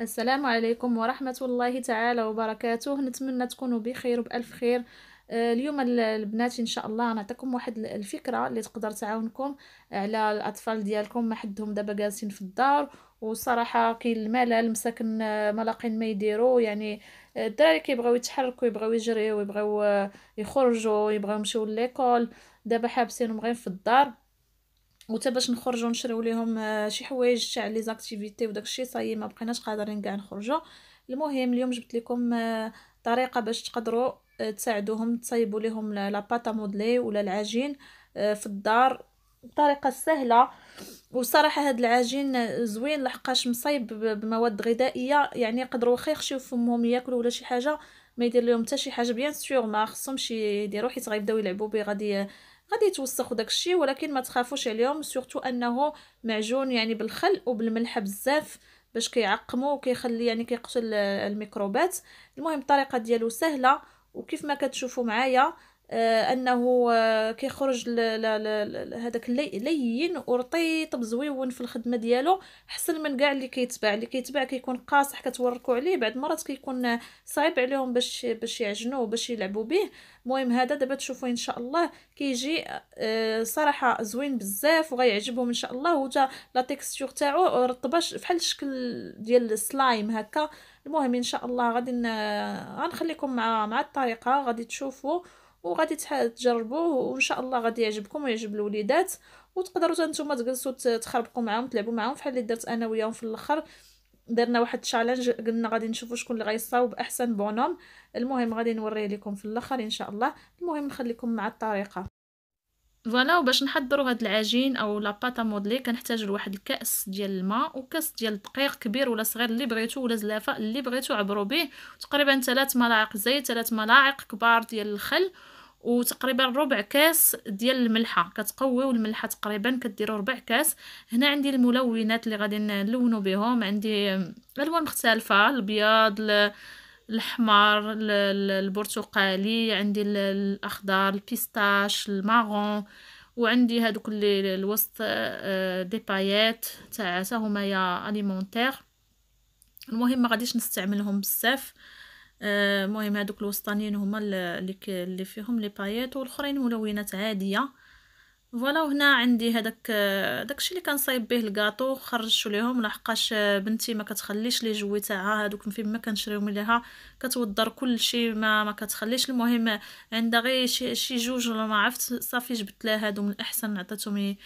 السلام عليكم ورحمة الله تعالى وبركاته نتمنى تكونوا بخير وبألف خير آه، اليوم البنات ان شاء الله نعطيكم واحد الفكره اللي تقدر تعاونكم على الاطفال ديالكم ما حدهم دابا جالسين في الدار وصراحه كاين الملل مساكن آه، ما لاقين ما يديروا يعني آه، الدراري كيبغيو يتحركوا يبغيو يجريو يبغيو يخرجوا يبغيو يمشيو ليكول دابا حابسينهم غير في الدار وتا باش نخرجوا نشريو ليهم آه، شي حوايج تاع لي زاكتيفيتي وداك الشيء صايي ما بقيناش قادرين كاع نخرجوا المهم اليوم جبت لكم آه، طريقه باش تقدروا آه، تساعدوهم تصايبوا لهم باتا مودلي ولا العجين في الدار بطريقه سهله وصراحه هاد العجين زوين لحقاش مصايب بمواد غذائيه يعني يقدروا واخا يخشيو فمهم ياكلوا ولا شي حاجه ما يدير لهم حتى شي حاجه بيان سيغ ما خصهمش يديروا حيت غيبداو يلعبوا به غادي غادي يتوسخ داكشي ولكن ما تخافوش عليهم سورتو انه معجون يعني بالخل وبالملح بزاف باش كيعقمو وكيخلي يعني كيقتل الميكروبات المهم الطريقه ديالو سهله وكيف ما كتشوفوا معايا آه، انه آه، كيخرج هذاك لين ورطيط بزويون في الخدمه ديالو احسن من كاع اللي كيتباع اللي كيتباع كيكون قاصح كتوركو عليه بعد مرات كيكون صعيب عليهم باش باش يعجنوه باش يلعبوا به المهم هذا دابا تشوفوا ان شاء الله كيجي آه، صراحه زوين بزاف وغيعجبهم ان شاء الله وتا لا تيكستور تاعو رطبه بحال الشكل ديال السلايم هكا المهم ان شاء الله غادي غنخليكم مع مع الطريقه غادي تشوفوا وغادي تجربوه وان شاء الله غادي يعجبكم ويعجب الوليدات وتقدروا نتوما تجلسوا تخربقوا معاهم تلعبوا معاهم بحال اللي درت انا وياهم في الاخر درنا واحد التشالنج قلنا غادي نشوفوا شكون اللي غيصاوب احسن بونوم المهم غادي نوريه لكم في الاخر ان شاء الله المهم نخليكم مع الطريقه فوالا وباش نحضروا هاد العجين او لاباطا مودلي كنحتاج لواحد الكاس ديال الماء وكاس ديال الدقيق كبير ولا صغير اللي بغيتو ولا زلافه اللي بغيتو عبروا به تقريبا 3 ملاعق زيت 3 ملاعق كبار ديال الخل وتقريبا ربع كاس ديال الملحه كتقويو الملحه تقريبا كديروا ربع كاس هنا عندي الملونات اللي غادي نلونو بهم عندي الوان مختلفه الابيض الحمر البرتقالي عندي الاخضر البيستاش الماغون وعندي هذوك اللي الوسط آه، دي بايات تاع حتى هما اليمونتير المهم ما غاديش نستعملهم بزاف آه، المهم هذوك الوسطانيين هما اللي فيهم لي بايات والاخرين ملونات عاديه فوالا وهنا عندي هذاك آه، داكشي اللي كنصايب به الكاطو خرجتو ليهم لحقاش آه، بنتي ما كتخليش لي جوي تاعها هذوك من فين ما كنشريهم ليها كتودر كلشي ما ما كتخليش المهم عندها غير شي, شي جوج ولا ما عرفت صافي جبت لها هادو من الاحسن عطيتهم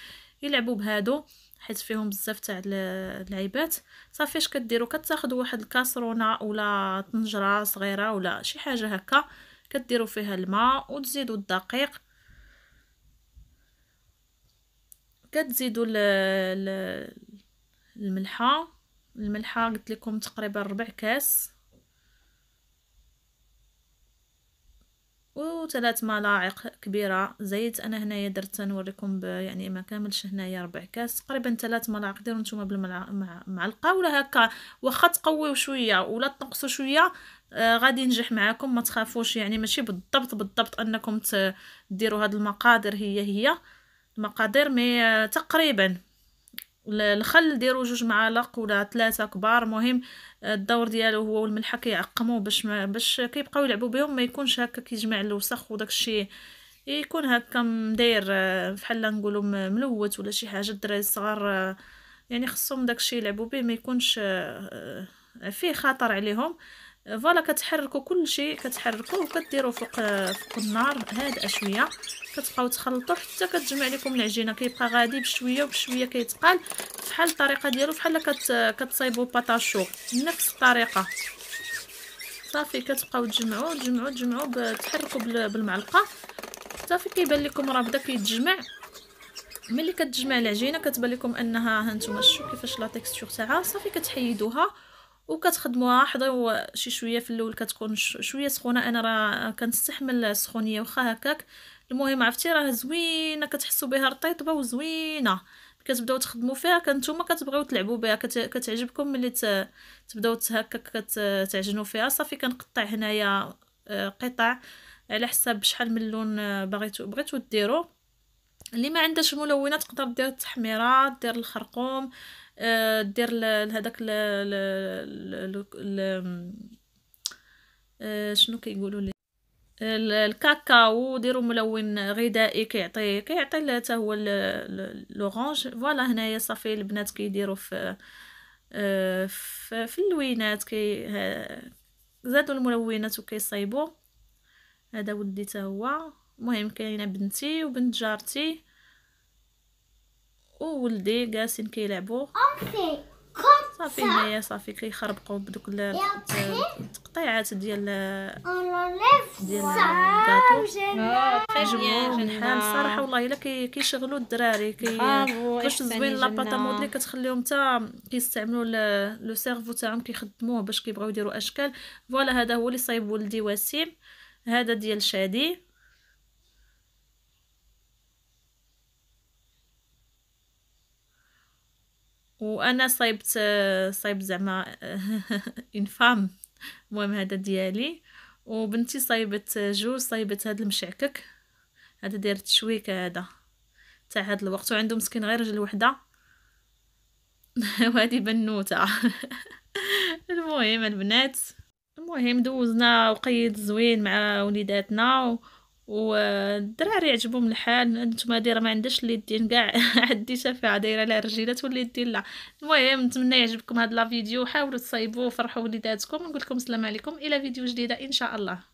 يلعبوا بهادو حيت فيهم بزاف تاع اللعيبات صافي اش كديروا كتاخذوا واحد الكاسرونه ولا طنجره صغيره ولا شي حاجه هكا كديروا فيها الماء وتزيدوا الدقيق كتزيدوا الملحه الملحه قلت لكم تقريبا ربع كاس وثلاث ملاعق كبيره زيت انا هنايا درت نوريكم يعني ما كاملش هنايا ربع كاس تقريبا ثلاث ملاعق ديروا نتوما بالمعلقه ولا هكا واخا تقويو شويه ولا تنقصوا شويه آه غادي ينجح معاكم ما تخافوش يعني ماشي بالضبط بالضبط انكم تديروا هاد المقادير هي هي مقادير مي تقريبا الخل ديروا جوج معالق ولا ثلاثه كبار مهم الدور ديالو هو والملحه كيعقموا باش ما باش كيبقاو يلعبوا بهم ما يكونش هكا كيجمع الوسخ وداك الشيء يكون هكا مداير بحال آه، نقولوا ملوت ولا شي حاجه الدراري الصغار آه، يعني خصهم داك الشيء يلعبوا به ما يكونش آه، فيه خطر عليهم فوالا كتحركوا كل شيء كتحركوه وكديروا فوق فوق النار هادئه شويه كتبقاو تخلطوا حتى كتجمع لكم العجينه كيبقى غادي بشويه وبشويه كيتقال فحال الطريقه ديالو فحال كت كتصايبوا باطاشو نفس الطريقه صافي كتبقاو تجمعوا تجمعوا تجمعوا تحركوا بالمعلقه صافي كيبان لكم راه بدا كيتجمع ملي كتجمع العجينه كتبان لكم انها هانتوما شوف كيفاش لا تيكستور تاعها صافي كتحيدوها وكتخدموها حضروا شي شويه في الاول كتكون شويه سخونه انا راه كنستحمل السخونيه واخا هكاك المهم عرفتي راه زوينه كتحسوا بها رطيبه وزوينه كتبداو تخدموا فيها كنتوما كتبغيو تلعبوا بها كتعجبكم ملي تبداو هكاك كتعجنوا فيها صافي كنقطع هنايا آه، قطع على حساب شحال من لون آه، بغيتو بغيتو ديرو اللي ما عندهاش ملونه تقدر دير التحميره دير الخرقوم آه، دير ل ل آه، شنو كيقولوا لي آه، الكاكاو ديروا ملون غذائي كيعطي كيعطي حتى هو لورانج فوالا هنايا صافي البنات كيديروا في في, في اللوينات كي زادوا الملونات وكيصايبوا هذا ولدي حتى هو المهم كاينه بنتي وبنت جارتي وولدي جالسين كيلعبوا صافي هنايا صافي كيخربقوا بدوك التقطيعات ديال ديال الكاطو جميل الحال صراحه والله الا كيشغلوا الدراري كي باش زوين لاباطا مودلي كتخليهم حتى كيستعملوا لو سيرفو تاعهم كيخدموه باش كيبغيو يديروا اشكال فوالا هذا هو اللي صايب ولدي وسيم هذا ديال شادي وانا صايبت صايبت زعما اون فام المهم هذا ديالي وبنتي صايبت جوج صايبت هاد المشعكك هذا داير التشويك هذا تاع هاد الوقت وعندهم مسكين غير رجل وحده وهذه بنوته المهم البنات المهم دوزنا وقيد زوين مع وليداتنا و... والدراري عجبهم الحال نتوما دايره ما عندهاش اليدين كاع عدي شافعه دايره رجيلات الرجيلات واليدين لا المهم نتمنى يعجبكم هاد لا فيديو حاولوا تصايبوه وفرحوا وليداتكم نقول لكم السلام عليكم الى فيديو جديده ان شاء الله